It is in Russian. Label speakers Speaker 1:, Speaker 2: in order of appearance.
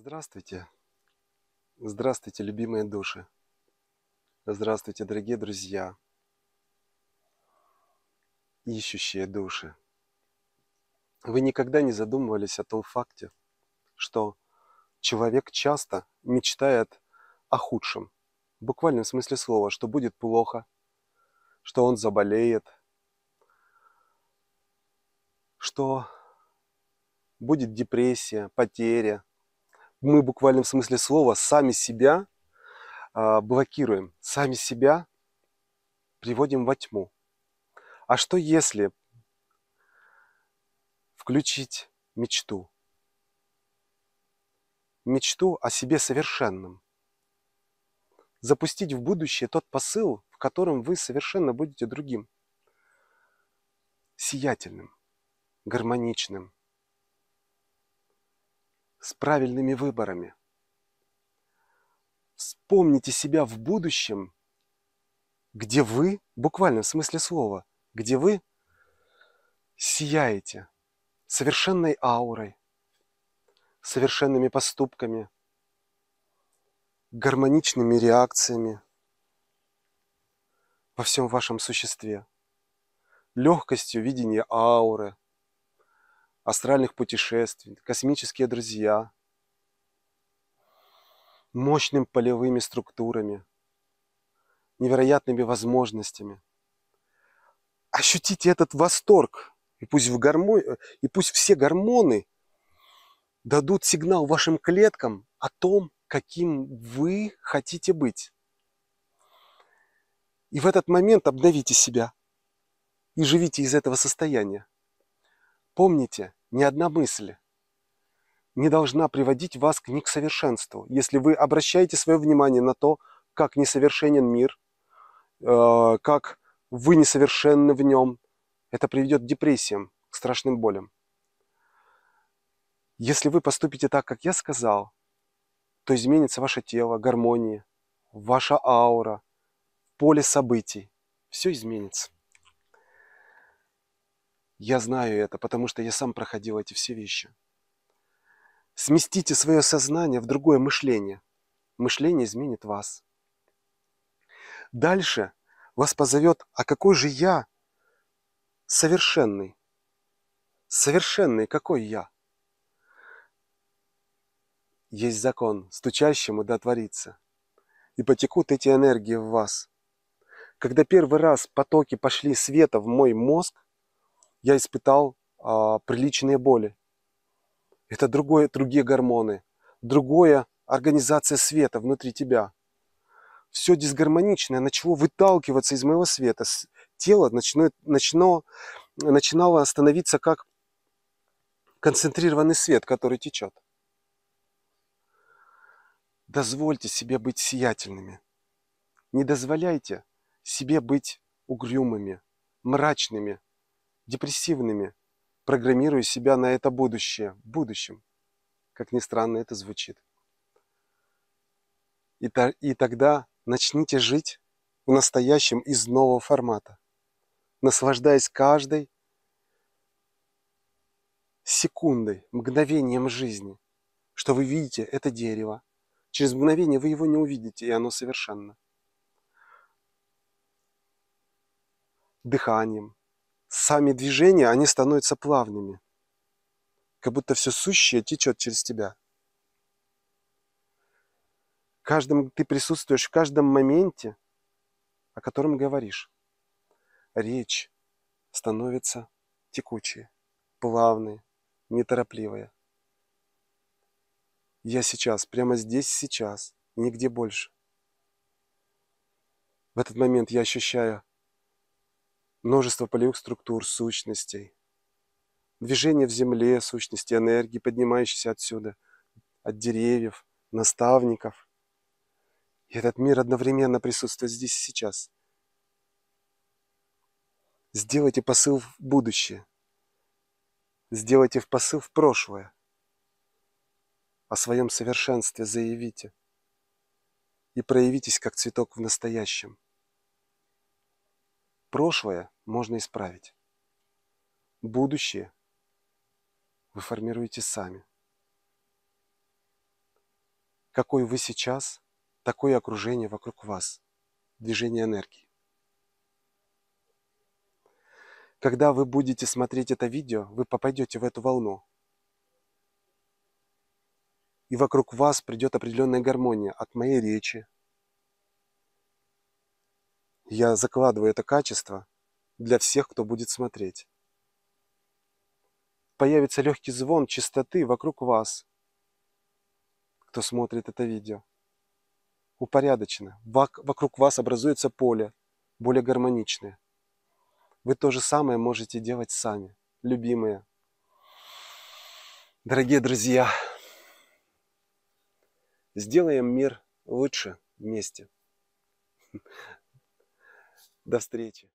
Speaker 1: Здравствуйте! Здравствуйте, любимые души! Здравствуйте, дорогие друзья! Ищущие души! Вы никогда не задумывались о том факте, что человек часто мечтает о худшем, в буквальном смысле слова, что будет плохо, что он заболеет, что будет депрессия, потеря, мы буквально в смысле слова сами себя а, блокируем, сами себя приводим во тьму. А что если включить мечту? Мечту о себе совершенном. Запустить в будущее тот посыл, в котором вы совершенно будете другим. Сиятельным, гармоничным, с правильными выборами. Вспомните себя в будущем, где вы, буквально в смысле слова, где вы сияете совершенной аурой, совершенными поступками, гармоничными реакциями во всем вашем существе, легкостью видения ауры – астральных путешествий, космические друзья, мощными полевыми структурами, невероятными возможностями. Ощутите этот восторг, и пусть, в гармон... и пусть все гормоны дадут сигнал вашим клеткам о том, каким вы хотите быть. И в этот момент обновите себя и живите из этого состояния. Помните, ни одна мысль не должна приводить вас к несовершенству. Если вы обращаете свое внимание на то, как несовершенен мир, э, как вы несовершенны в нем, это приведет к депрессиям, к страшным болям. Если вы поступите так, как я сказал, то изменится ваше тело, гармония, ваша аура, поле событий. Все изменится. Я знаю это, потому что я сам проходил эти все вещи. Сместите свое сознание в другое мышление. Мышление изменит вас. Дальше вас позовет, а какой же я совершенный? Совершенный какой я? Есть закон, стучащему да творится. И потекут эти энергии в вас. Когда первый раз потоки пошли света в мой мозг, я испытал а, приличные боли. Это другое, другие гормоны, другая организация света внутри тебя. Все дисгармоничное начало выталкиваться из моего света. Тело начало, начало, начинало становиться как концентрированный свет, который течет. Дозвольте себе быть сиятельными. Не дозволяйте себе быть угрюмыми, мрачными, депрессивными, программируя себя на это будущее, в будущем. Как ни странно это звучит. И, то, и тогда начните жить в настоящем из нового формата, наслаждаясь каждой секундой, мгновением жизни, что вы видите это дерево. Через мгновение вы его не увидите, и оно совершенно. Дыханием, сами движения, они становятся плавными. Как будто все сущее течет через тебя. Каждым ты присутствуешь в каждом моменте, о котором говоришь. Речь становится текучей, плавной, неторопливой. Я сейчас, прямо здесь, сейчас, нигде больше. В этот момент я ощущаю множество полевых структур, сущностей, движение в земле, сущности, энергии, поднимающейся отсюда, от деревьев, наставников. И этот мир одновременно присутствует здесь и сейчас. Сделайте посыл в будущее. Сделайте посыл в прошлое. О своем совершенстве заявите. И проявитесь как цветок в настоящем. Прошлое можно исправить. Будущее вы формируете сами. Какой вы сейчас, такое окружение вокруг вас. Движение энергии. Когда вы будете смотреть это видео, вы попадете в эту волну. И вокруг вас придет определенная гармония от моей речи, я закладываю это качество для всех, кто будет смотреть. Появится легкий звон чистоты вокруг вас, кто смотрит это видео. Упорядочено. Вокруг вас образуется поле, более гармоничное. Вы то же самое можете делать сами, любимые. Дорогие друзья, сделаем мир лучше вместе. До встречи!